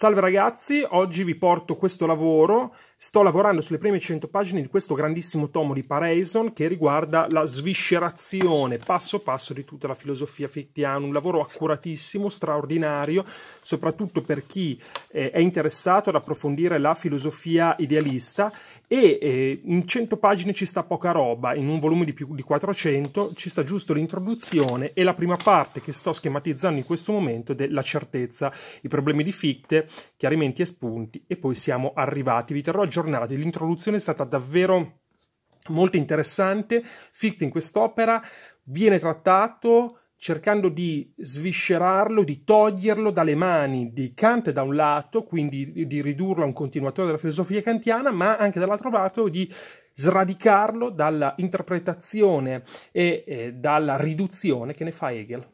Salve ragazzi, oggi vi porto questo lavoro. Sto lavorando sulle prime 100 pagine di questo grandissimo tomo di Pareison che riguarda la sviscerazione passo passo di tutta la filosofia fictiana. Un lavoro accuratissimo, straordinario, soprattutto per chi eh, è interessato ad approfondire la filosofia idealista. E eh, in 100 pagine ci sta poca roba, in un volume di più di 400 ci sta giusto l'introduzione e la prima parte che sto schematizzando in questo momento è la certezza, i problemi di Fichte chiaramente chiarimenti e spunti e poi siamo arrivati. Vi terrò aggiornati, l'introduzione è stata davvero molto interessante. Fichte in quest'opera viene trattato cercando di sviscerarlo, di toglierlo dalle mani di Kant da un lato, quindi di ridurlo a un continuatore della filosofia kantiana, ma anche dall'altro lato di sradicarlo dalla interpretazione e eh, dalla riduzione che ne fa Hegel.